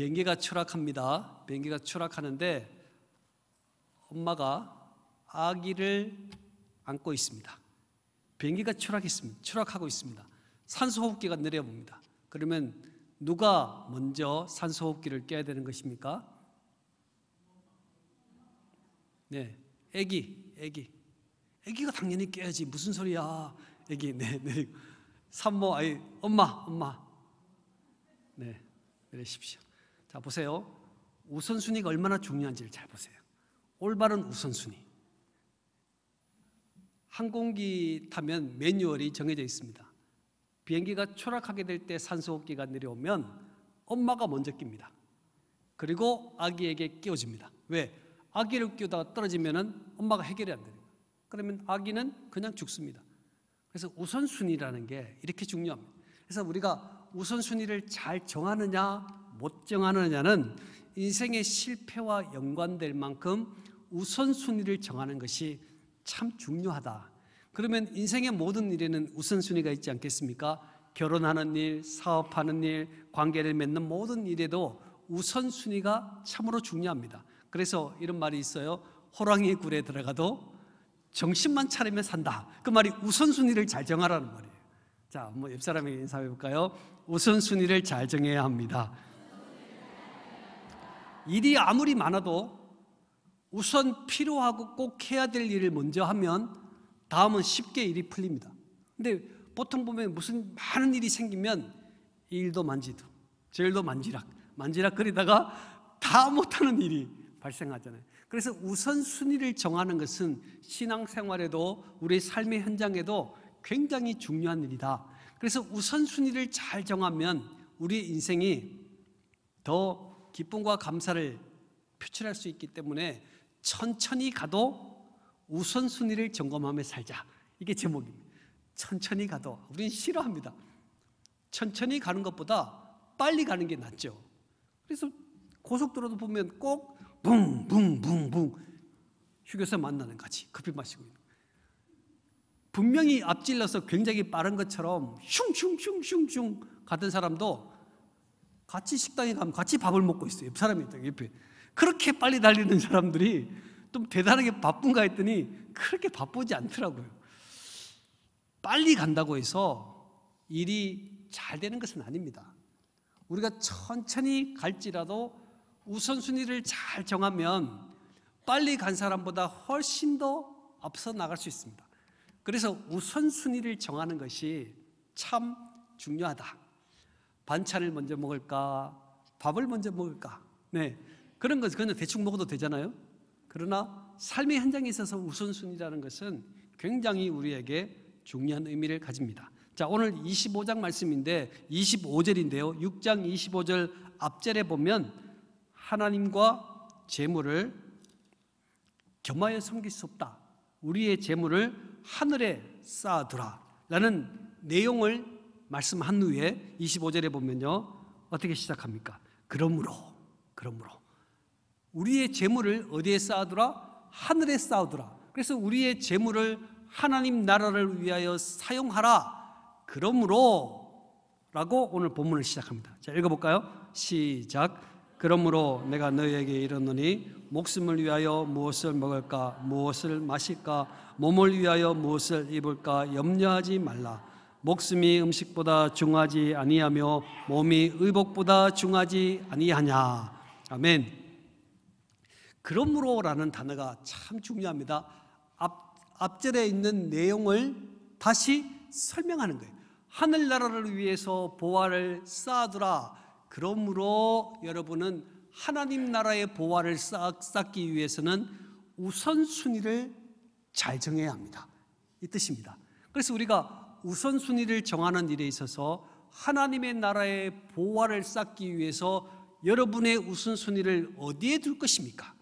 비행기가 추락합니다. 비행기가 추락하는데 엄마가 아기를 안고 있습니다. 비행기가 추락했습니다. 추락하고 있습니다. 산소호흡기가 내려봅니다. 그러면 누가 먼저 산소호흡기를 깨야 되는 것입니까? 네, 아기, 아기, 아기가 당연히 깨야지 무슨 소리야? 아기, 네, 내 네. 산모, 아이, 엄마, 엄마, 네, 내리십시오. 자, 보세요. 우선순위가 얼마나 중요한지를 잘 보세요. 올바른 우선순위. 항공기 타면 매뉴얼이 정해져 있습니다. 비행기가 추락하게 될 때 산소호흡기가 내려오면 엄마가 먼저 낍니다. 그리고 아기에게 끼워줍니다. 왜? 아기를 끼우다가 떨어지면 엄마가 해결이 안 되는 거 그러면 아기는 그냥 죽습니다. 그래서 우선순위라는 게 이렇게 중요합니다. 그래서 우리가 우선순위를 잘 정하느냐 못 정하느냐는 인생의 실패와 연관될 만큼 우선순위를 정하는 것이 참 중요하다. 그러면 인생의 모든 일에는 우선순위가 있지 않겠습니까? 결혼하는 일, 사업하는 일, 관계를 맺는 모든 일에도 우선순위가 참으로 중요합니다. 그래서 이런 말이 있어요. 호랑이 굴에 들어가도 정신만 차리면 산다. 그 말이 우선순위를 잘 정하라는 말이에요. 자, 한번 옆사람에게 인사해 볼까요? 우선순위를 잘 정해야 합니다. 일이 아무리 많아도 우선 필요하고 꼭 해야 될 일을 먼저 하면 다음은 쉽게 일이 풀립니다. 근데 보통 보면 무슨 많은 일이 생기면 일도 만지도, 제일도 만지락, 만지락 그리다가 다 못하는 일이 발생하잖아요. 그래서 우선순위를 정하는 것은 신앙생활에도 우리의 삶의 현장에도 굉장히 중요한 일이다. 그래서 우선순위를 잘 정하면 우리 인생이 더 기쁨과 감사를 표출할 수 있기 때문에 천천히 가도 우선순위를 점검하며 살자. 이게 제목입니다. 천천히 가도 우리는 싫어합니다. 천천히 가는 것보다 빨리 가는 게 낫죠. 그래서 고속도로도 보면 꼭 붕붕붕붕 휴게소 만나는 거지 급히 마시고 있 분명히 앞질러서 굉장히 빠른 것처럼 슝슝슝슝슝 가던 사람도 같이 식당에 가면 같이 밥을 먹고 있어요. 사람이 있다 옆에. 그렇게 빨리 달리는 사람들이 좀 대단하게 바쁜가 했더니 그렇게 바쁘지 않더라고요. 빨리 간다고 해서 일이 잘 되는 것은 아닙니다. 우리가 천천히 갈지라도 우선순위를 잘 정하면 빨리 간 사람보다 훨씬 더 앞서 나갈 수 있습니다. 그래서 우선순위를 정하는 것이 참 중요하다. 반찬을 먼저 먹을까? 밥을 먼저 먹을까? 네. 그런 것은 그냥 대충 먹어도 되잖아요. 그러나 삶의 현장에 있어서 우선순위라는 것은 굉장히 우리에게 중요한 의미를 가집니다. 자, 오늘 25장 말씀인데 25절인데요. 6장 25절 앞절에 보면 하나님과 재물을 겸하여 섬길 수 없다. 우리의 재물을 하늘에 쌓아두라. 라는 내용을 말씀한 후에 25절에 보면요. 어떻게 시작합니까? 그러므로, 그러므로. 우리의 재물을 어디에 쌓아두라? 하늘에 쌓아두라. 그래서 우리의 재물을 하나님 나라를 위하여 사용하라. 그러므로 라고 오늘 본문을 시작합니다. 자, 읽어볼까요? 시작. 그러므로 내가 너에게 이르노니 목숨을 위하여 무엇을 먹을까 무엇을 마실까 몸을 위하여 무엇을 입을까 염려하지 말라 목숨이 음식보다 중하지 아니하며 몸이 의복보다 중하지 아니하냐. 아멘. 그러므로라는 단어가 참 중요합니다. 앞, 앞절에 있는 내용을 다시 설명하는 거예요. 하늘나라를 위해서 보화를 쌓아두라. 그러므로 여러분은 하나님 나라의 보화를 쌓기 위해서는 우선순위를 잘 정해야 합니다. 이 뜻입니다. 그래서 우리가 우선순위를 정하는 일에 있어서 하나님의 나라의 보화를 쌓기 위해서 여러분의 우선순위를 어디에 둘 것입니까?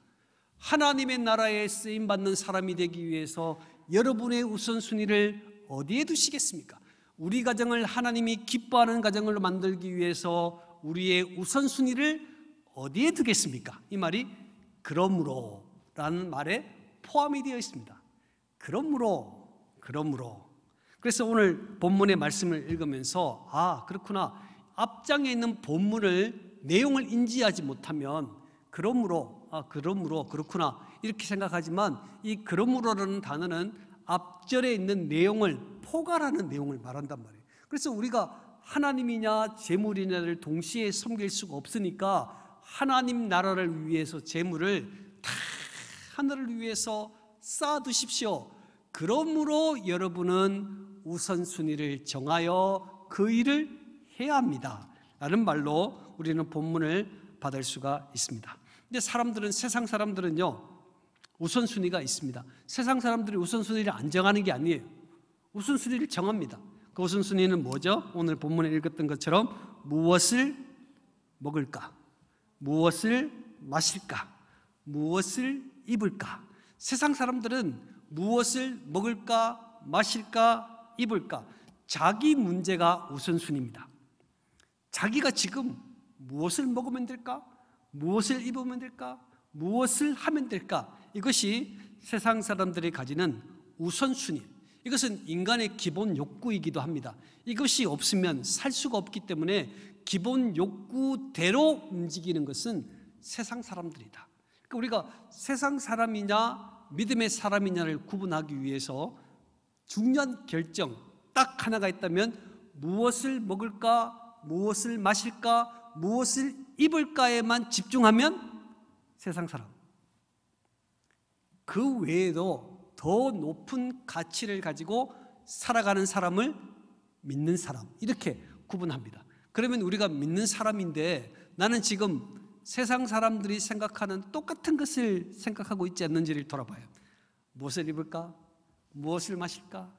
하나님의 나라에 쓰임받는 사람이 되기 위해서 여러분의 우선순위를 어디에 두시겠습니까? 우리 가정을 하나님이 기뻐하는 가정으로 만들기 위해서 우리의 우선순위를 어디에 두겠습니까? 이 말이 그러므로 라는 말에 포함이 되어 있습니다. 그러므로, 그러므로. 그래서 오늘 본문의 말씀을 읽으면서 아 그렇구나 앞장에 있는 본문을 내용을 인지하지 못하면 그러므로 아 그러므로 그렇구나 이렇게 생각하지만 이 그러므로라는 단어는 앞절에 있는 내용을 포괄하는 내용을 말한단 말이에요 그래서 우리가 하나님이냐 재물이냐를 동시에 섬길 수가 없으니까 하나님 나라를 위해서 재물을 다 하늘을 위해서 쌓아두십시오 그러므로 여러분은 우선순위를 정하여 그 일을 해야 합니다. 라는 말로 우리는 본문을 받을 수가 있습니다. 근데 사람들은 세상 사람들은요. 우선순위가 있습니다. 세상 사람들이 우선순위를 안 정하는 게 아니에요. 우선순위를 정합니다. 그 우선순위는 뭐죠? 오늘 본문에 읽었던 것처럼 무엇을 먹을까? 무엇을 마실까? 무엇을 입을까? 세상 사람들은 무엇을 먹을까, 마실까 입을까? 자기 문제가 우선순위입니다. 자기가 지금 무엇을 먹으면 될까? 무엇을 입으면 될까? 무엇을 하면 될까? 이것이 세상 사람들이 가지는 우선순위. 이것은 인간의 기본 욕구이기도 합니다. 이것이 없으면 살 수가 없기 때문에 기본 욕구대로 움직이는 것은 세상 사람들이다. 그러니까 우리가 세상 사람이냐 믿음의 사람이냐를 구분하기 위해서 중요한 결정 딱 하나가 있다면 무엇을 먹을까, 무엇을 마실까, 무엇을 입을까에만 집중하면 세상 사람. 그 외에도 더 높은 가치를 가지고 살아가는 사람을 믿는 사람. 이렇게 구분합니다. 그러면 우리가 믿는 사람인데 나는 지금 세상 사람들이 생각하는 똑같은 것을 생각하고 있지 않는지를 돌아봐요. 무엇을 입을까? 무엇을 마실까?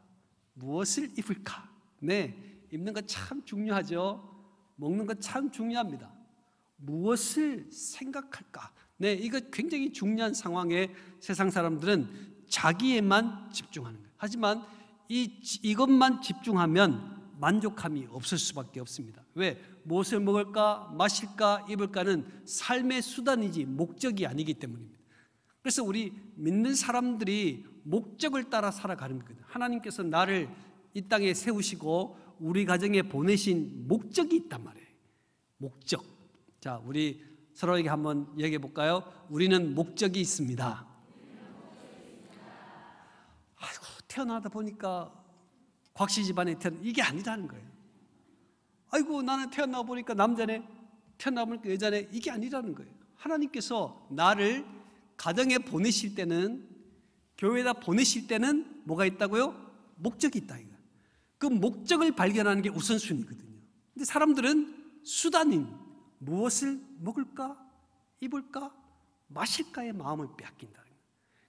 무엇을 입을까? 네, 입는 건 참 중요하죠. 먹는 건 참 중요합니다. 무엇을 생각할까? 네, 이거 굉장히 중요한 상황에 세상 사람들은 자기에만 집중하는 거예요. 하지만 이, 이것만 집중하면 만족함이 없을 수밖에 없습니다. 왜? 무엇을 먹을까, 마실까, 입을까는 삶의 수단이지 목적이 아니기 때문입니다. 그래서 우리 믿는 사람들이 목적을 따라 살아가는 거예요. 하나님께서 나를 이 땅에 세우시고 우리 가정에 보내신 목적이 있단 말이에요. 목적. 자, 우리 서로에게 한번 얘기해 볼까요? 우리는 목적이 있습니다. 아이고, 태어나다 보니까 곽씨 집안에 태어 이게 아니라는 거예요. 아이고, 나는 태어나 보니까 남자네, 태어나 보니까 여자네, 이게 아니라는 거예요. 하나님께서 나를 가정에 보내실 때는 교회에다 보내실 때는 뭐가 있다고요? 목적이 있다 이거. 그 목적을 발견하는 게 우선순위거든요. 근데 사람들은 수단인 무엇을 먹을까, 입을까, 마실까의 마음을 빼앗긴다.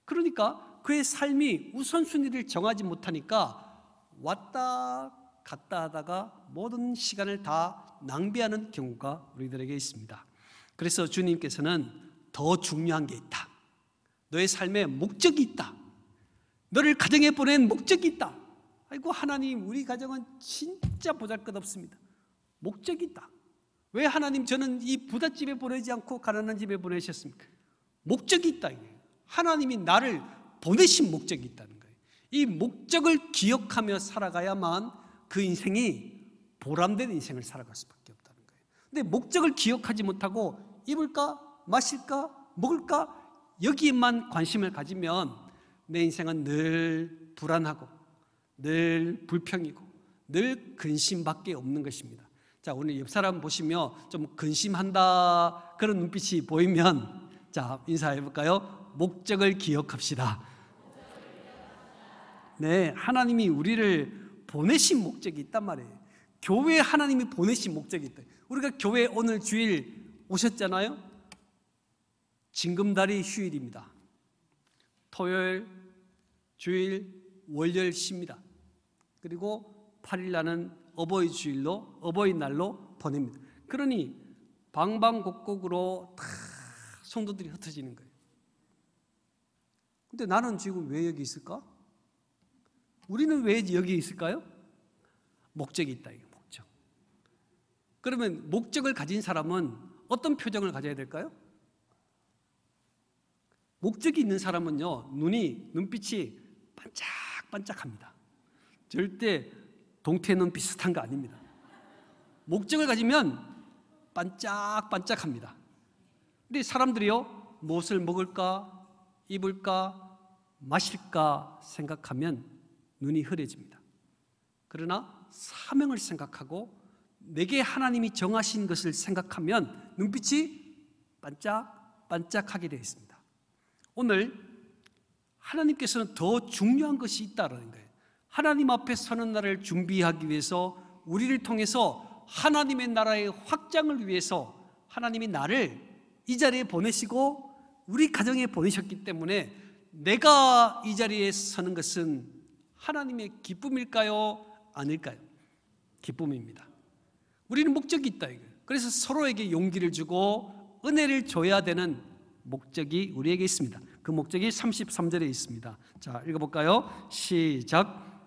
그러니까 그의 삶이 우선순위를 정하지 못하니까 왔다 갔다 하다가 모든 시간을 다 낭비하는 경우가 우리들에게 있습니다. 그래서 주님께서는 더 중요한 게 있다. 너의 삶에 목적이 있다. 너를 가정에 보낸 목적이 있다. 아이고 하나님 우리 가정은 진짜 보잘것없습니다. 목적이 있다. 왜 하나님 저는 이 부잣집에 보내지 않고 가난한 집에 보내셨습니까? 목적이 있다. 하나님이 나를 보내신 목적이 있다는 거예요. 이 목적을 기억하며 살아가야만 그 인생이 보람된 인생을 살아갈 수밖에 없다는 거예요. 근데 목적을 기억하지 못하고 입을까, 마실까, 먹을까 여기에만 관심을 가지면 내 인생은 늘 불안하고 늘 불평이고 늘 근심밖에 없는 것입니다. 자, 오늘 옆 사람 보시며 좀 근심한다 그런 눈빛이 보이면 자, 인사해 볼까요? 목적을 기억합시다. 네, 하나님이 우리를 보내신 목적이 있단 말이에요. 교회 하나님이 보내신 목적이 있다. 우리가 교회 오늘 주일 오셨잖아요. 징금다리 휴일입니다. 토요일, 주일 월요일 쉽니다. 그리고 8일 날은 어버이 주일로 어버이날로 보냅니다. 그러니 방방곡곡으로 다 성도들이 흩어지는 거예요. 근데 나는 지금 왜 여기 있을까? 우리는 왜 여기 있을까요? 목적이 있다 이거 목적. 그러면 목적을 가진 사람은 어떤 표정을 가져야 될까요? 목적이 있는 사람은요 눈이 눈빛이 반짝반짝합니다. 절대 동태는 비슷한 거 아닙니다. 목적을 가지면 반짝반짝합니다. 우리 사람들이요, 무엇을 먹을까, 입을까, 마실까 생각하면 눈이 흐려집니다. 그러나 사명을 생각하고 내게 하나님이 정하신 것을 생각하면 눈빛이 반짝반짝하게 되어 있습니다. 오늘 하나님께서는 더 중요한 것이 있다라는 거예요. 하나님 앞에 서는 날을 준비하기 위해서 우리를 통해서 하나님의 나라의 확장을 위해서 하나님이 나를 이 자리에 보내시고 우리 가정에 보내셨기 때문에 내가 이 자리에 서는 것은 하나님의 기쁨일까요? 아닐까요? 기쁨입니다. 우리는 목적이 있다 이거예요. 그래서 서로에게 용기를 주고 은혜를 줘야 되는 목적이 우리에게 있습니다. 그 목적이 33절에 있습니다. 자, 읽어볼까요? 시작.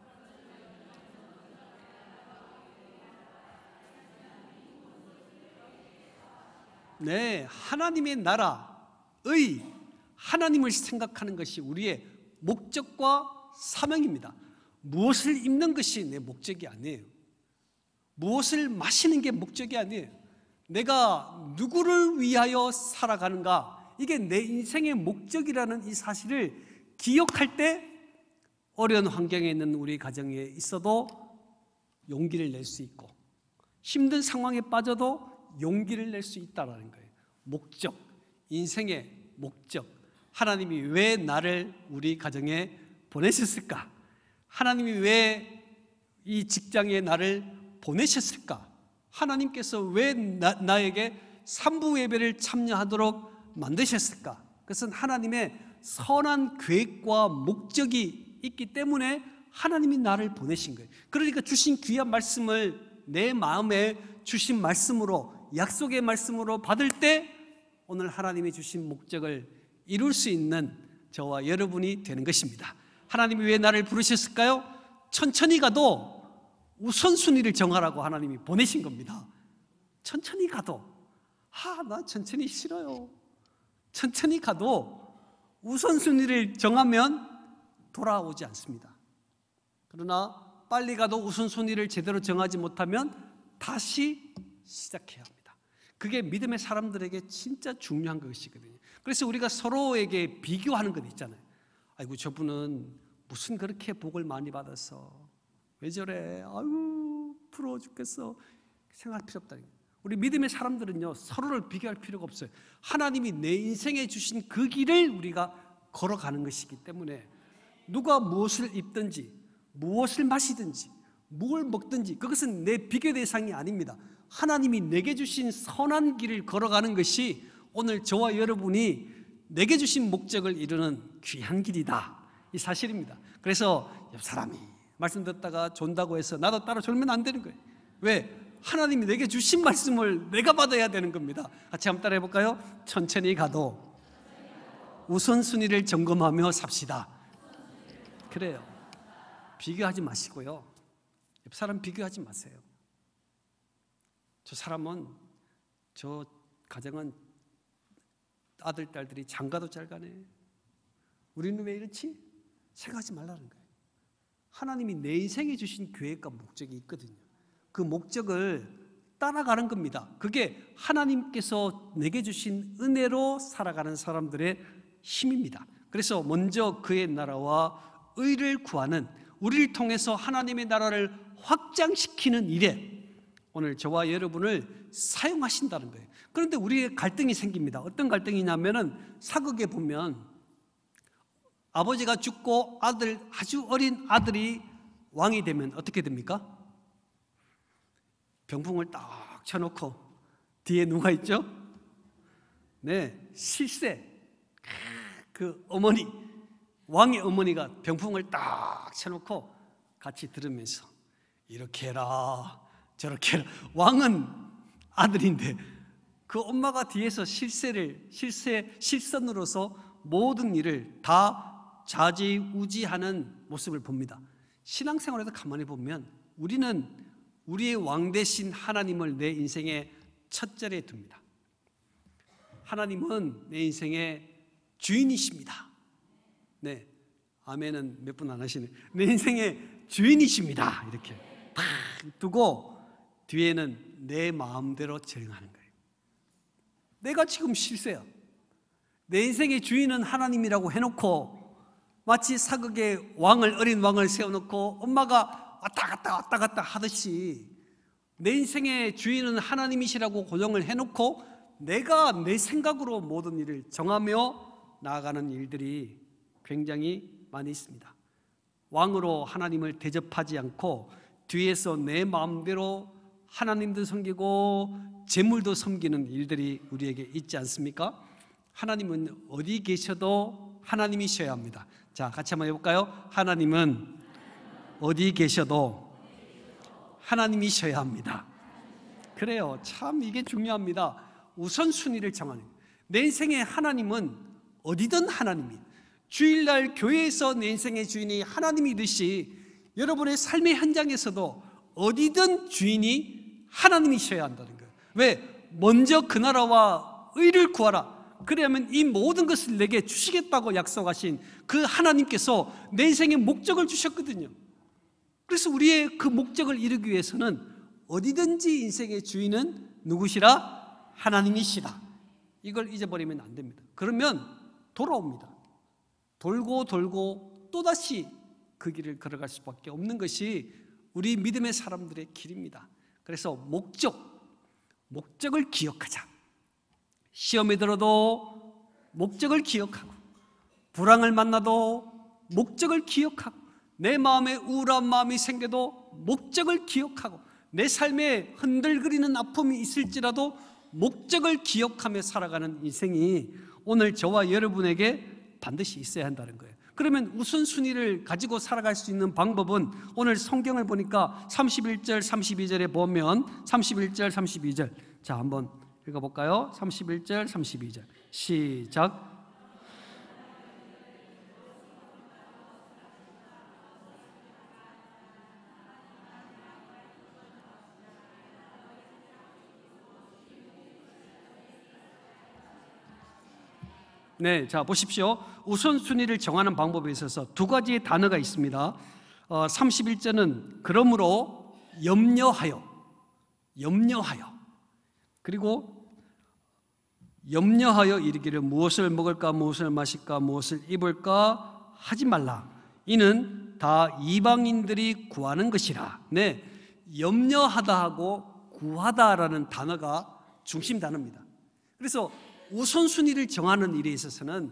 네, 하나님의 나라의 하나님을 생각하는 것이 우리의 목적과 사명입니다. 무엇을 입는 것이 내 목적이 아니에요. 무엇을 마시는 게 목적이 아니에요. 내가 누구를 위하여 살아가는가? 이게 내 인생의 목적이라는 이 사실을 기억할 때 어려운 환경에 있는 우리 가정에 있어도 용기를 낼 수 있고 힘든 상황에 빠져도 용기를 낼 수 있다라는 거예요. 목적, 인생의 목적. 하나님이 왜 나를 우리 가정에 보내셨을까? 하나님이 왜 이 직장에 나를 보내셨을까? 하나님께서 왜 나, 나에게 삼부 예배를 참여하도록 만드셨을까? 그것은 하나님의 선한 계획과 목적이 있기 때문에 하나님이 나를 보내신 거예요. 그러니까 주신 귀한 말씀을 내 마음에 주신 말씀으로 약속의 말씀으로 받을 때 오늘 하나님이 주신 목적을 이룰 수 있는 저와 여러분이 되는 것입니다. 하나님이 왜 나를 부르셨을까요? 천천히 가도 우선순위를 정하라고 하나님이 보내신 겁니다. 천천히 가도 아, 나 천천히 싫어요. 천천히 가도 우선순위를 정하면 돌아오지 않습니다. 그러나 빨리 가도 우선순위를 제대로 정하지 못하면 다시 시작해야 합니다. 그게 믿음의 사람들에게 진짜 중요한 것이거든요. 그래서 우리가 서로에게 비교하는 것 있잖아요. 아이고 저분은 무슨 그렇게 복을 많이 받아서왜 저래? 아유 부러워 죽겠어. 생각할 필요 없다. 우리 믿음의 사람들은요 서로를 비교할 필요가 없어요 하나님이 내 인생에 주신 그 길을 우리가 걸어가는 것이기 때문에 누가 무엇을 입든지 무엇을 마시든지 무 먹든지 그것은 내 비교 대상이 아닙니다 하나님이 내게 주신 선한 길을 걸어가는 것이 오늘 저와 여러분이 내게 주신 목적을 이루는 귀한 길이다 이 사실입니다 그래서 옆 사람이 말씀 듣다가 존다고 해서 나도 따라 졸면 안 되는 거예요 왜? 하나님이 내게 주신 말씀을 내가 받아야 되는 겁니다. 같이 한번 따라 해볼까요? 천천히 가도 우선순위를 점검하며 삽시다. 그래요. 비교하지 마시고요. 옆 사람 비교하지 마세요. 저 사람은 저 가정은 아들 딸들이 장가도 잘 가네. 우리는 왜 이렇지? 생각하지 말라는 거예요. 하나님이 내 인생에 주신 계획과 목적이 있거든요. 그 목적을 따라가는 겁니다. 그게 하나님께서 내게 주신 은혜로 살아가는 사람들의 힘입니다. 그래서 먼저 그의 나라와 의를 구하는 우리를 통해서 하나님의 나라를 확장시키는 일에 오늘 저와 여러분을 사용하신다는 거예요. 그런데 우리의 갈등이 생깁니다. 어떤 갈등이냐면은 사극에 보면 아버지가 죽고 아들 아주 어린 아들이 왕이 되면 어떻게 됩니까? 병풍을 딱 쳐놓고 뒤에 누가 있죠? 네, 실세 그 어머니 왕의 어머니가 병풍을 딱 쳐놓고 같이 들으면서 이렇게 해라 저렇게 해라 왕은 아들인데 그 엄마가 뒤에서 실세를 실세 실선으로서 모든 일을 다 좌지우지하는 모습을 봅니다. 신앙생활에서 가만히 보면 우리는 우리의 왕 대신 하나님을 내 인생의 첫자리에 둡니다. 하나님은 내 인생의 주인이십니다. 네. 아멘은 몇 분 안 하시네. 내 인생의 주인이십니다. 이렇게 딱 두고 뒤에는 내 마음대로 재행하는 거예요. 내가 지금 실세야. 내 인생의 주인은 하나님이라고 해놓고 마치 사극의 왕을 어린 왕을 세워놓고 엄마가 왔다 갔다 왔다 갔다 하듯이 내 인생의 주인은 하나님이시라고 고정을 해놓고 내가 내 생각으로 모든 일을 정하며 나아가는 일들이 굉장히 많이 있습니다. 왕으로 하나님을 대접하지 않고 뒤에서 내 마음대로 하나님도 섬기고 재물도 섬기는 일들이 우리에게 있지 않습니까? 하나님은 어디 계셔도 하나님이셔야 합니다. 자, 같이 한번 해볼까요? 하나님은 어디 계셔도 하나님이셔야 합니다. 그래요. 참 이게 중요합니다. 우선순위를 정하는. 내 인생의 하나님은 어디든 하나님이. 주일날 교회에서 내 인생의 주인이 하나님이듯이 여러분의 삶의 현장에서도 어디든 주인이 하나님이셔야 한다는 거예요. 왜? 먼저 그 나라와 의를 구하라. 그러면 이 모든 것을 내게 주시겠다고 약속하신 그 하나님께서 내 인생의 목적을 주셨거든요. 그래서 우리의 그 목적을 이루기 위해서는 어디든지 인생의 주인은 누구시라? 하나님이시다 이걸 잊어버리면 안 됩니다. 그러면 돌아옵니다. 돌고 돌고 또다시 그 길을 걸어갈 수밖에 없는 것이 우리 믿음의 사람들의 길입니다. 그래서 목적, 목적을 기억하자. 시험에 들어도 목적을 기억하고, 불황을 만나도 목적을 기억하고, 내 마음에 우울한 마음이 생겨도 목적을 기억하고 내 삶에 흔들거리는 아픔이 있을지라도 목적을 기억하며 살아가는 인생이 오늘 저와 여러분에게 반드시 있어야 한다는 거예요. 그러면 우선순위를 가지고 살아갈 수 있는 방법은 오늘 성경을 보니까 31절, 32절에 보면 31절, 32절. 자, 한번 읽어볼까요? 31절, 32절. 시작. 네, 자 보십시오. 우선순위를 정하는 방법에 있어서 두 가지의 단어가 있습니다. 어, 31절은 그러므로 염려하여, 염려하여. 그리고 염려하여 이르기를 무엇을 먹을까, 무엇을 마실까, 무엇을 입을까 하지 말라. 이는 다 이방인들이 구하는 것이라. 네, 염려하다 하고 구하다라는 단어가 중심 단어입니다. 그래서 우선순위를 정하는 일에 있어서는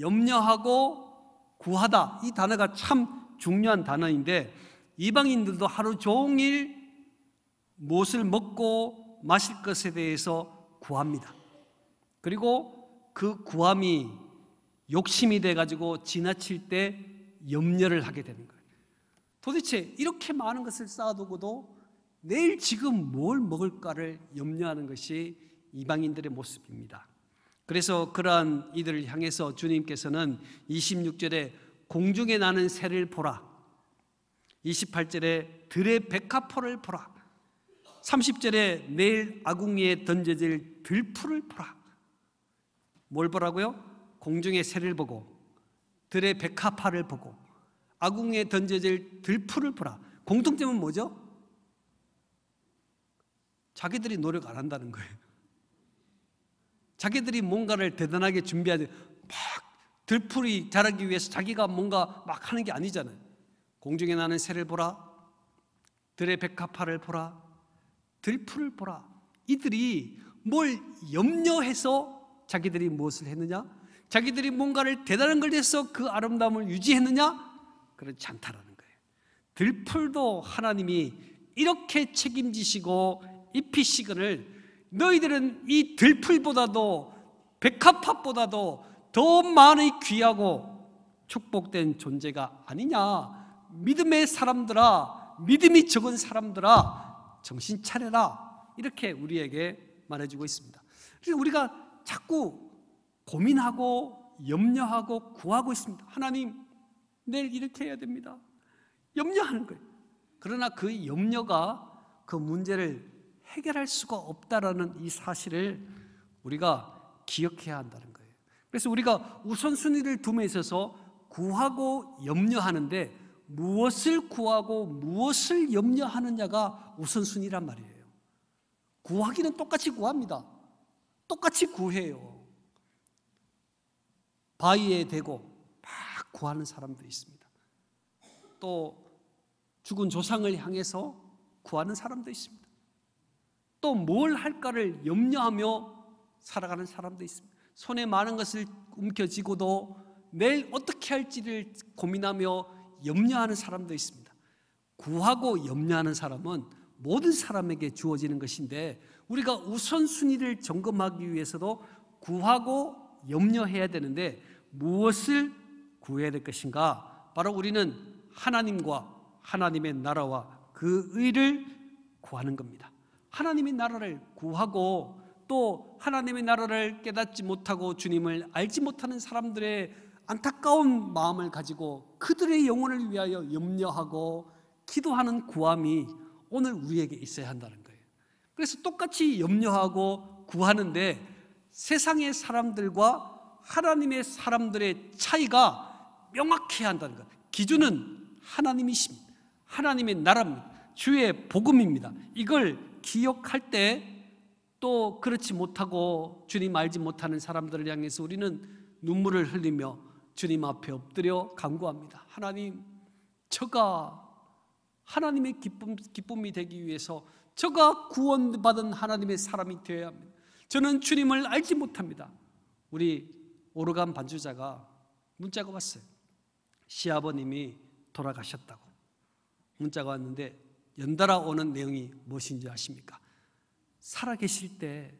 염려하고 구하다 이 단어가 참 중요한 단어인데 이방인들도 하루 종일 무엇을 먹고 마실 것에 대해서 구합니다. 그리고 그 구함이 욕심이 돼 가지고 지나칠 때 염려를 하게 되는 거예요. 도대체 이렇게 많은 것을 쌓아두고도 내일 지금 뭘 먹을까를 염려하는 것이 이방인들의 모습입니다. 그래서 그러한 이들을 향해서 주님께서는 26절에 공중에 나는 새를 보라. 28절에 들의 백합포를 보라. 30절에 내일 아궁이에 던져질 들풀을 보라. 뭘 보라고요? 공중의 새를 보고 들의 백합화를 보고 아궁에 던져질 들풀을 보라. 공통점은 뭐죠? 자기들이 노력 안 한다는 거예요. 자기들이 뭔가를 대단하게 준비하지 막 들풀이 자라기 위해서 자기가 뭔가 막 하는 게 아니잖아요. 공중에 나는 새를 보라. 들의 백합화를 보라. 들풀을 보라. 이들이 뭘 염려해서 자기들이 무엇을 했느냐? 자기들이 뭔가를 대단한 걸 해서 그 아름다움을 유지했느냐? 그렇지 않다라는 거예요. 들풀도 하나님이 이렇게 책임지시고 입히시건을 너희들은 이 들풀보다도 백합합보다도더 많이 귀하고 축복된 존재가 아니냐 믿음의 사람들아 믿음이 적은 사람들아 정신 차려라 이렇게 우리에게 말해주고 있습니다 그래서 우리가 자꾸 고민하고 염려하고 구하고 있습니다 하나님 내일 이렇게 해야 됩니다 염려하는 거예요 그러나 그 염려가 그 문제를 해결할 수가 없다라는 이 사실을 우리가 기억해야 한다는 거예요. 그래서 우리가 우선순위를 둠에 있어서 구하고 염려하는데 무엇을 구하고 무엇을 염려하느냐가 우선순위란 말이에요. 구하기는 똑같이 구합니다. 똑같이 구해요. 바위에 대고 막 구하는 사람도 있습니다. 또 죽은 조상을 향해서 구하는 사람도 있습니다. 또뭘 할까를 염려하며 살아가는 사람도 있습니다. 손에 많은 것을 움켜쥐고도 내일 어떻게 할지를 고민하며 염려하는 사람도 있습니다. 구하고 염려하는 사람은 모든 사람에게 주어지는 것인데 우리가 우선순위를 점검하기 위해서도 구하고 염려해야 되는데 무엇을 구해야 될 것인가? 바로 우리는 하나님과 하나님의 나라와 그 의를 구하는 겁니다. 하나님의 나라를 구하고 또 하나님의 나라를 깨닫지 못하고 주님을 알지 못하는 사람들의 안타까운 마음을 가지고 그들의 영혼을 위하여 염려하고 기도하는 구함이 오늘 우리에게 있어야 한다는 거예요. 그래서 똑같이 염려하고 구하는데 세상의 사람들과 하나님의 사람들의 차이가 명확해야 한다는 거예요. 기준은 하나님이십니다. 하나님의 나라입니다. 주의 복음입니다. 이걸 기억할 때 또 그렇지 못하고 주님 알지 못하는 사람들을 향해서 우리는 눈물을 흘리며 주님 앞에 엎드려 간구합니다. 하나님, 저가 하나님의 기쁨, 기쁨이 되기 위해서 저가 구원받은 하나님의 사람이 되어야 합니다. 저는 주님을 알지 못합니다. 우리 오르간 반주자가 문자가 왔어요. 시아버님이 돌아가셨다고 문자가 왔는데 연달아 오는 내용이 무엇인지 아십니까? 살아계실 때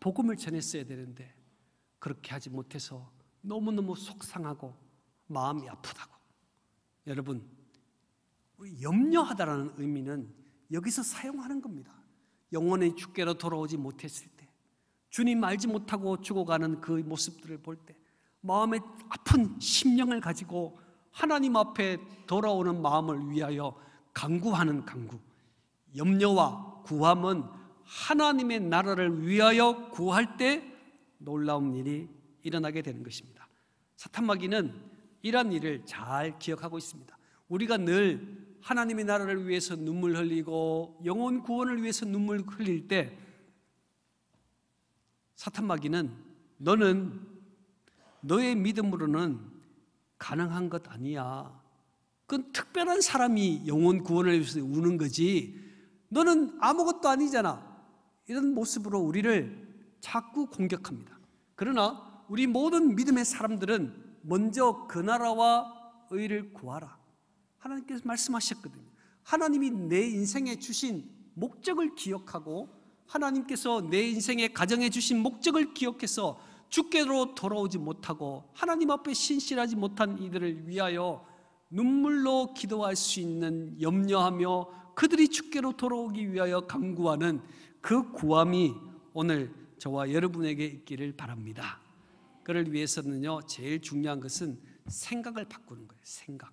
복음을 전했어야 되는데 그렇게 하지 못해서 너무너무 속상하고 마음이 아프다고. 여러분, 염려하다라는 의미는 여기서 사용하는 겁니다. 영원히 주께로 돌아오지 못했을 때, 주님 알지 못하고 죽어가는 그 모습들을 볼 때, 마음에 아픈 심령을 가지고 하나님 앞에 돌아오는 마음을 위하여 강구하는 강구. 염려와 구함은 하나님의 나라를 위하여 구할 때 놀라운 일이 일어나게 되는 것입니다. 사탄마귀는 이러 일을 잘 기억하고 있습니다. 우리가 늘 하나님의 나라를 위해서 눈물 흘리고 영혼 구원을 위해서 눈물 흘릴 때 사탄마귀는 너는 너의 믿음으로는 가능한 것 아니야. 그건 특별한 사람이 영혼 구원을 위해서 우는 거지. 너는 아무것도 아니잖아. 이런 모습으로 우리를 자꾸 공격합니다. 그러나 우리 모든 믿음의 사람들은 먼저 그 나라와 의를 구하라. 하나님께서 말씀하셨거든요. 하나님이 내 인생에 주신 목적을 기억하고 하나님께서 내 인생에 가정해 주신 목적을 기억해서 주께로 돌아오지 못하고 하나님 앞에 신실하지 못한 이들을 위하여 눈물로 기도할 수 있는 염려하며 그들이 주께로 돌아오기 위하여 간구하는 그 구함이 오늘 저와 여러분에게 있기를 바랍니다. 그를 위해서는요, 제일 중요한 것은 생각을 바꾸는 거예요. 생각.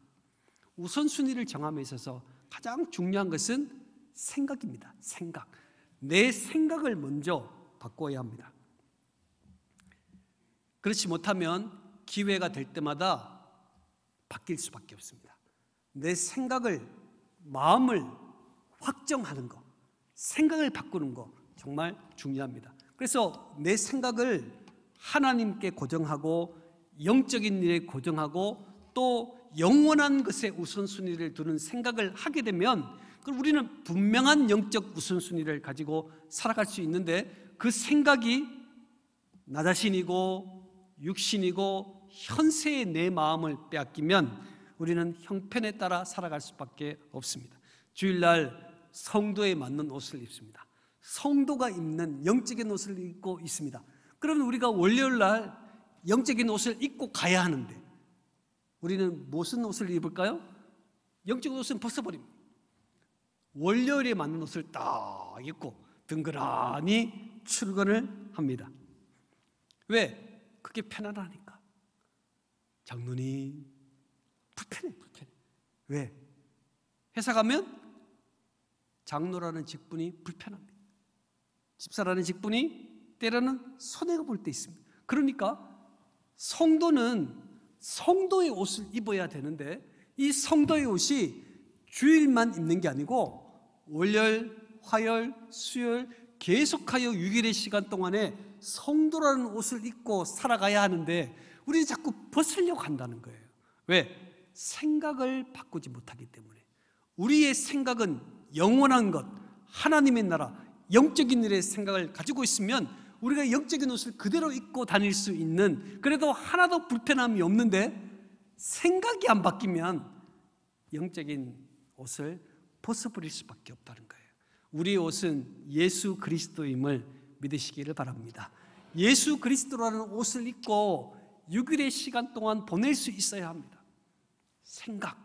우선순위를 정함에 있어서 가장 중요한 것은 생각입니다. 생각. 내 생각을 먼저 바꿔야 합니다. 그렇지 못하면 기회가 될 때마다 바뀔 수밖에 없습니다. 내 생각을 마음을 확정하는 것, 생각을 바꾸는 것 정말 중요합니다. 그래서 내 생각을 하나님께 고정하고 영적인 일에 고정하고 또 영원한 것에 우선순위를 두는 생각을 하게 되면 우리는 분명한 영적 우선순위를 가지고 살아갈 수 있는데 그 생각이 나 자신이고 육신이고 현세의 내 마음을 빼앗기면 우리는 형편에 따라 살아갈 수밖에 없습니다. 주일날 성도에 맞는 옷을 입습니다. 성도가 입는 영적인 옷을 입고 있습니다. 그러면 우리가 월요일날 영적인 옷을 입고 가야 하는데 우리는 무슨 옷을 입을까요? 영적인 옷은 벗어버립니다. 월요일에 맞는 옷을 딱 입고 덩그러니 출근을 합니다. 왜? 그게 편안하니까. 장론이 불편해, 불편해. 왜? 회사 가면 장로라는 직분이 불편합니다. 집사라는 직분이 때로는 손해가 볼 때 있습니다. 그러니까 성도는 성도의 옷을 입어야 되는데 이 성도의 옷이 주일만 입는 게 아니고 월요일, 화요일, 수요일 계속하여 6일의 시간 동안에 성도라는 옷을 입고 살아가야 하는데 우리 자꾸 벗으려고 한다는 거예요. 왜? 생각을 바꾸지 못하기 때문에. 우리의 생각은 영원한 것, 하나님의 나라, 영적인 일의 생각을 가지고 있으면 우리가 영적인 옷을 그대로 입고 다닐 수 있는 그래도 하나도 불편함이 없는데 생각이 안 바뀌면 영적인 옷을 벗어버릴 수밖에 없다는 거예요. 우리의 옷은 예수 그리스도임을 믿으시기를 바랍니다. 예수 그리스도라는 옷을 입고 6일의 시간 동안 보낼 수 있어야 합니다. 생각.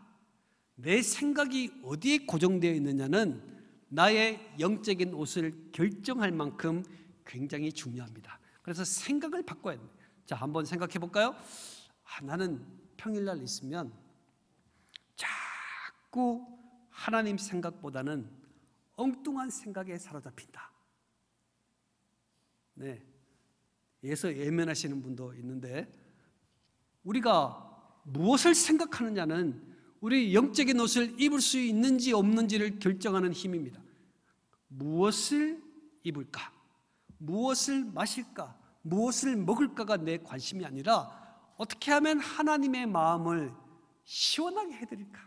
내 생각이 어디에 고정되어 있느냐는 나의 영적인 옷을 결정할 만큼 굉장히 중요합니다. 그래서 생각을 바꿔야 됩니다. 자, 한번 생각해 볼까요? 아, 나는 평일날 있으면 자꾸 하나님 생각보다는 엉뚱한 생각에 사로잡힌다. 네. 예서 예면하시는 분도 있는데 우리가 무엇을 생각하느냐는 우리 영적인 옷을 입을 수 있는지 없는지를 결정하는 힘입니다. 무엇을 입을까? 무엇을 마실까? 무엇을 먹을까가 내 관심이 아니라 어떻게 하면 하나님의 마음을 시원하게 해드릴까?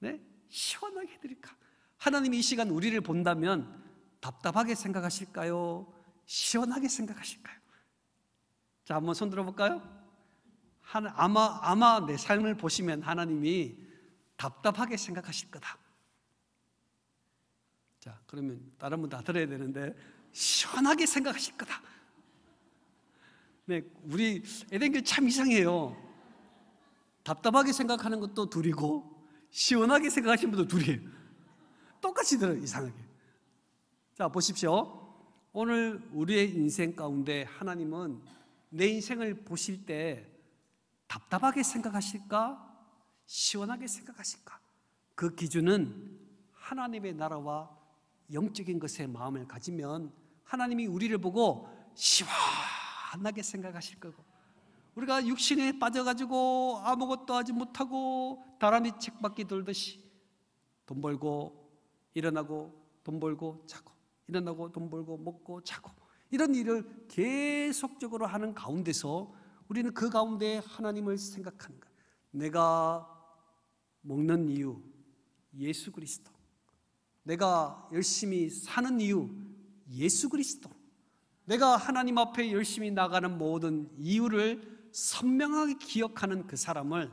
네? 시원하게 해드릴까? 하나님이 이 시간 우리를 본다면 답답하게 생각하실까요? 시원하게 생각하실까요? 자, 한번 손 들어볼까요? 아마, 아마 내 삶을 보시면 하나님이 답답하게 생각하실 거다. 자, 그러면 다른 분 다 들어야 되는데, 시원하게 생각하실 거다. 네, 우리 에덴교 참 이상해요. 답답하게 생각하는 것도 둘이고, 시원하게 생각하시는 분도 둘이에요. 똑같이 들어요, 이상하게. 자, 보십시오. 오늘 우리의 인생 가운데 하나님은 내 인생을 보실 때 답답하게 생각하실까? 시원하게 생각하실까? 그 기준은 하나님의 나라와 영적인 것에 마음을 가지면 하나님이 우리를 보고 시원하게 생각하실 거고 우리가 육신에 빠져가지고 아무것도 하지 못하고 다람이 책바퀴 돌듯이 돈 벌고 일어나고 돈 벌고 자고 일어나고 돈 벌고 먹고 자고 이런 일을 계속적으로 하는 가운데서 우리는 그 가운데 하나님을 생각하는 것. 내가 먹는 이유 예수 그리스도. 내가 열심히 사는 이유 예수 그리스도. 내가 하나님 앞에 열심히 나가는 모든 이유를 선명하게 기억하는 그 사람을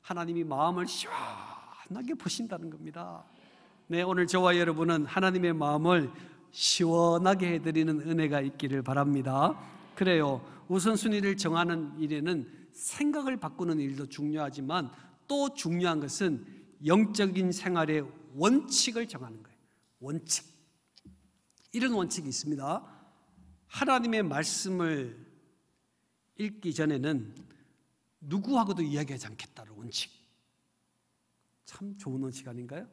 하나님이 마음을 시원하게 보신다는 겁니다. 네, 오늘 저와 여러분은 하나님의 마음을 시원하게 해드리는 은혜가 있기를 바랍니다. 그래요. 우선순위를 정하는 일에는 생각을 바꾸는 일도 중요하지만 또 중요한 것은 영적인 생활의 원칙을 정하는 거예요. 원칙. 이런 원칙이 있습니다. 하나님의 말씀을 읽기 전에는 누구하고도 이야기하지 않겠다는 원칙. 참 좋은 원칙 아닌가요?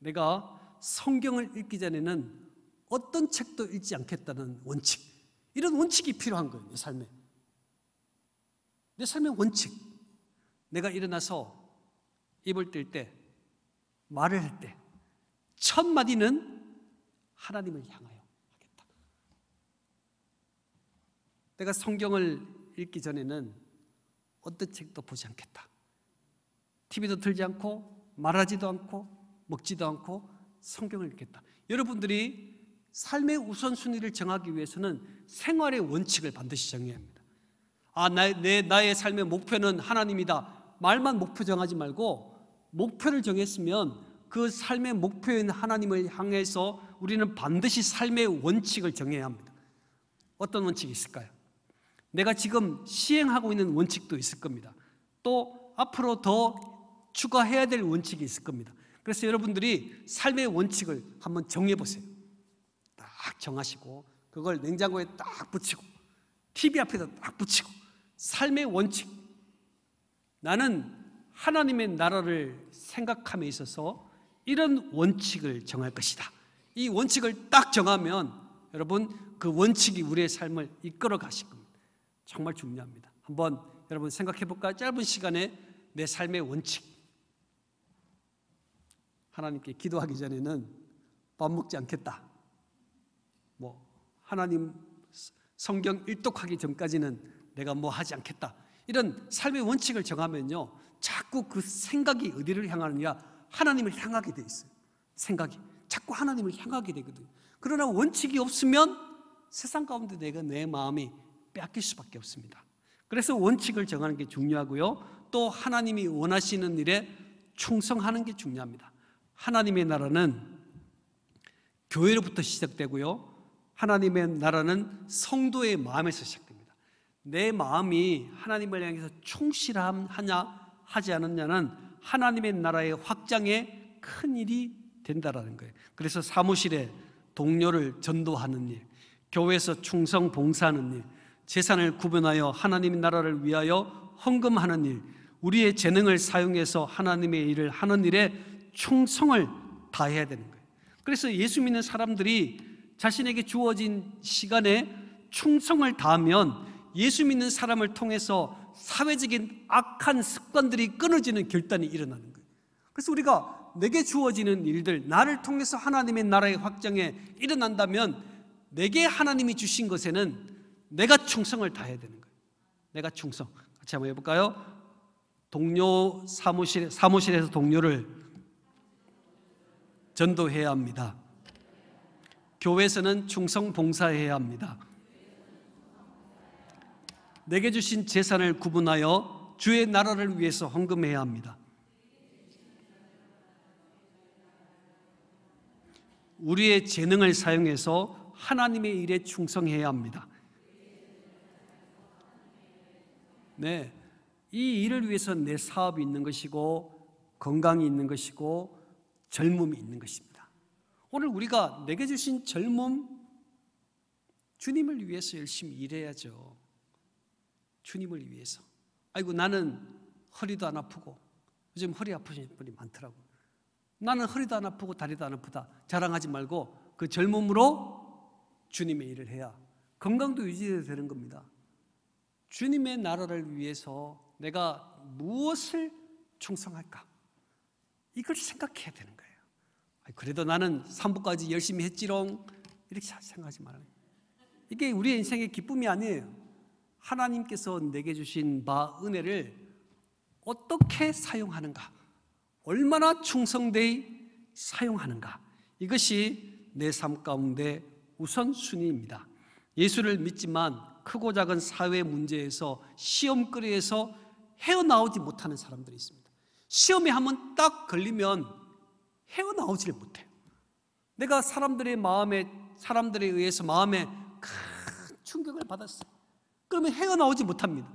내가 성경을 읽기 전에는 어떤 책도 읽지 않겠다는 원칙. 이런 원칙이 필요한 거예요, 내 삶에. 내 삶의 원칙. 내가 일어나서 입을 뜰 때, 말을 할 때, 첫 마디는 하나님을 향하여 하겠다. 내가 성경을 읽기 전에는 어떤 책도 보지 않겠다. TV도 틀지 않고, 말하지도 않고, 먹지도 않고, 성경을 읽겠다. 여러분들이 삶의 우선순위를 정하기 위해서는 생활의 원칙을 반드시 정해야 합니다. 아, 나, 내, 나의 삶의 목표는 하나님이다. 말만 목표 정하지 말고 목표를 정했으면 그 삶의 목표인 하나님을 향해서 우리는 반드시 삶의 원칙을 정해야 합니다. 어떤 원칙이 있을까요? 내가 지금 시행하고 있는 원칙도 있을 겁니다. 또 앞으로 더 추가해야 될 원칙이 있을 겁니다. 그래서 여러분들이 삶의 원칙을 한번 정해보세요. 딱 정하시고 그걸 냉장고에 딱 붙이고 TV 앞에다 딱 붙이고 삶의 원칙 나는 하나님의 나라를 생각함에 있어서 이런 원칙을 정할 것이다 이 원칙을 딱 정하면 여러분 그 원칙이 우리의 삶을 이끌어 가실 겁니다 정말 중요합니다 한번 여러분 생각해 볼까 짧은 시간에 내 삶의 원칙 하나님께 기도하기 전에는 밥 먹지 않겠다 하나님 성경 일독하기 전까지는 내가 뭐 하지 않겠다 이런 삶의 원칙을 정하면요 자꾸 그 생각이 어디를 향하느냐 하나님을 향하게 돼 있어요 생각이 자꾸 하나님을 향하게 되거든요 그러나 원칙이 없으면 세상 가운데 내가 내 마음이 빼길 수밖에 없습니다 그래서 원칙을 정하는 게 중요하고요 또 하나님이 원하시는 일에 충성하는 게 중요합니다 하나님의 나라는 교회로부터 시작되고요 하나님의 나라는 성도의 마음에서 시작됩니다. 내 마음이 하나님을 향해서 충실하냐 하지 않느냐는 하나님의 나라의 확장에 큰 일이 된다라는 거예요. 그래서 사무실에 동료를 전도하는 일, 교회에서 충성 봉사하는 일, 재산을 구분하여 하나님의 나라를 위하여 헌금하는 일, 우리의 재능을 사용해서 하나님의 일을 하는 일에 충성을 다해야 되는 거예요. 그래서 예수 믿는 사람들이 자신에게 주어진 시간에 충성을 다하면 예수 믿는 사람을 통해서 사회적인 악한 습관들이 끊어지는 결단이 일어나는 거예요. 그래서 우리가 내게 주어지는 일들, 나를 통해서 하나님의 나라의 확장에 일어난다면 내게 하나님이 주신 것에는 내가 충성을 다해야 되는 거예요. 내가 충성. 같이 한번 해볼까요? 동료 사무실, 사무실에서 동료를 전도해야 합니다. 교회에서는 충성 봉사해야 합니다. 내게 주신 재산을 구분하여 주의 나라를 위해서 헌금해야 합니다. 우리의 재능을 사용해서 하나님의 일에 충성해야 합니다. 네. 이 일을 위해서 내 사업이 있는 것이고 건강이 있는 것이고 젊음이 있는 것입니다. 오늘 우리가 내게 주신 젊음, 주님을 위해서 열심히 일해야죠. 주님을 위해서. 아이고, 나는 허리도 안 아프고, 요즘 허리 아프신 분이 많더라고. 나는 허리도 안 아프고 다리도 안 아프다. 자랑하지 말고 그 젊음으로 주님의 일을 해야 건강도 유지되는 겁니다. 주님의 나라를 위해서 내가 무엇을 충성할까? 이걸 생각해야 되는 거예요. 그래도 나는 3부까지 열심히 했지롱 이렇게 생각하지 말아요 이게 우리 인생의 기쁨이 아니에요 하나님께서 내게 주신 바 은혜를 어떻게 사용하는가 얼마나 충성되이 사용하는가 이것이 내 삶 가운데 우선순위입니다 예수를 믿지만 크고 작은 사회 문제에서 시험거리에서 헤어나오지 못하는 사람들이 있습니다 시험에 한번 딱 걸리면 헤어나오지를 못해요. 내가 사람들의 마음에 사람들에 의해서 마음에 큰 충격을 받았어요. 그러면 헤어나오지 못합니다.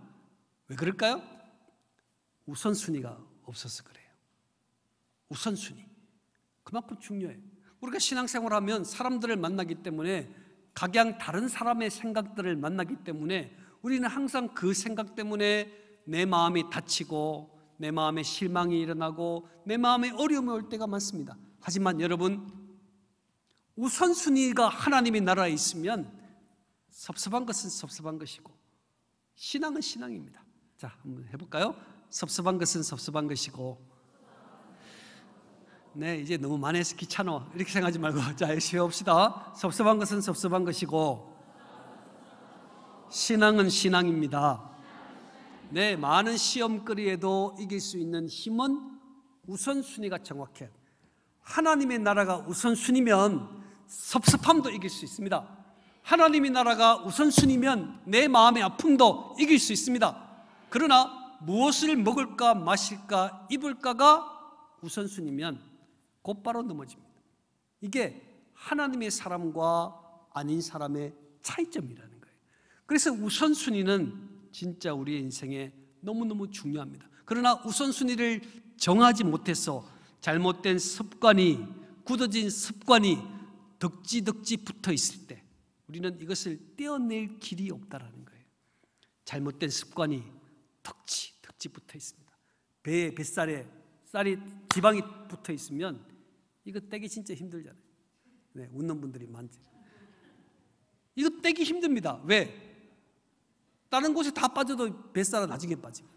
왜 그럴까요? 우선순위가 없어서 그래요. 우선순위. 그만큼 중요해요. 우리가 신앙생활하면 사람들을 만나기 때문에 각양 다른 사람의 생각들을 만나기 때문에 우리는 항상 그 생각 때문에 내 마음이 다치고 내 마음에 실망이 일어나고 내 마음에 어려움이 올 때가 많습니다. 하지만 여러분 우선순위가 하나님의 나라에 있으면 섭섭한 것은 섭섭한 것이고 신앙은 신앙입니다. 자, 한번 해볼까요? 섭섭한 것은 섭섭한 것이고 네, 이제 너무 많이 해서 귀찮아. 이렇게 생각하지 말고 자, 열심봅시다 섭섭한 것은 섭섭한 것이고 신앙은 신앙입니다. 내 많은 시험거리에도 이길 수 있는 힘은 우선순위가 정확해. 하나님의 나라가 우선순위면 섭섭함도 이길 수 있습니다. 하나님의 나라가 우선순위면 내 마음의 아픔도 이길 수 있습니다. 그러나 무엇을 먹을까, 마실까, 입을까가 우선순위면 곧바로 넘어집니다. 이게 하나님의 사람과 아닌 사람의 차이점이라는 거예요. 그래서 우선순위는 진짜 우리의 인생에 너무너무 중요합니다. 그러나 우선순위를 정하지 못해서 잘못된 습관이 굳어진 습관이 덕지덕지 붙어 있을 때 우리는 이것을 떼어낼 길이 없다라는 거예요. 잘못된 습관이 덕지 덕지 붙어 있습니다. 배에 뱃살에 쌀이 지방이 붙어 있으면 이거 떼기 진짜 힘들잖아요. 네, 웃는 분들이 많지. 이거 떼기 힘듭니다. 왜? 다른 곳에 다 빠져도 뱃살은 나중에 빠집니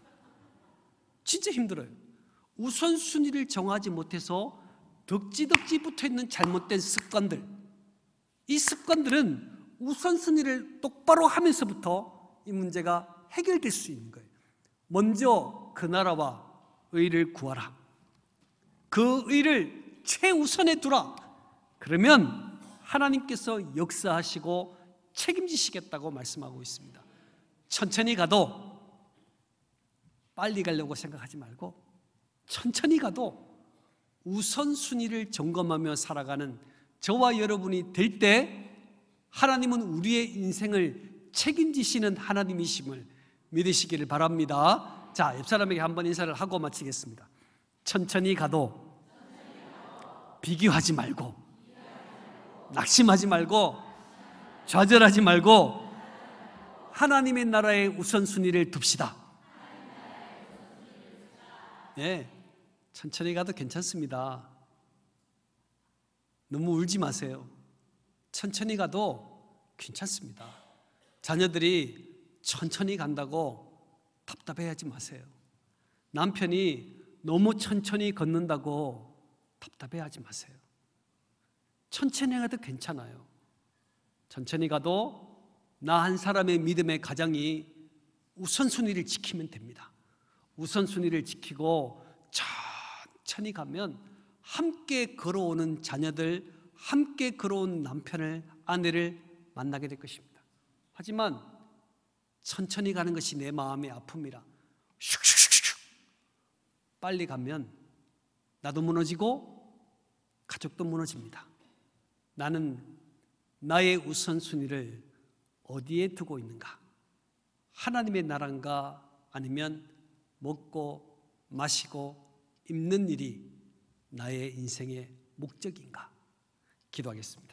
진짜 힘들어요. 우선순위를 정하지 못해서 덕지덕지 붙어있는 잘못된 습관들 이 습관들은 우선순위를 똑바로 하면서부터 이 문제가 해결될 수 있는 거예요 먼저 그 나라와 의를 구하라 그 의를 최우선에 두라 그러면 하나님께서 역사하시고 책임지시겠다고 말씀하고 있습니다 천천히 가도 빨리 가려고 생각하지 말고 천천히 가도 우선순위를 점검하며 살아가는 저와 여러분이 될 때 하나님은 우리의 인생을 책임지시는 하나님이심을 믿으시기를 바랍니다. 자, 옆 사람에게 한번 인사를 하고 마치겠습니다. 천천히 가도 비교하지 말고 낙심하지 말고 좌절하지 말고 하나님의 나라의 우선순위를 둡시다. 예, 천천히 가도 괜찮습니다. 너무 울지 마세요. 천천히 가도 괜찮습니다. 자녀들이 천천히 간다고 답답해하지 마세요. 남편이 너무 천천히 걷는다고 답답해하지 마세요. 천천히 가도 괜찮아요. 천천히 가도 나한 사람의 믿음의 가장이 우선순위를 지키면 됩니다. 우선순위를 지키고 천천히 가면 함께 걸어오는 자녀들, 함께 걸어온 남편을, 아내를 만나게 될 것입니다. 하지만 천천히 가는 것이 내 마음의 아픔이라 슉슉슉슉 빨리 가면 나도 무너지고 가족도 무너집니다. 나는 나의 우선순위를 어디에 두고 있는가? 하나님의 나라인가 아니면 먹고 마시고 입는 일이 나의 인생의 목적인가? 기도하겠습니다.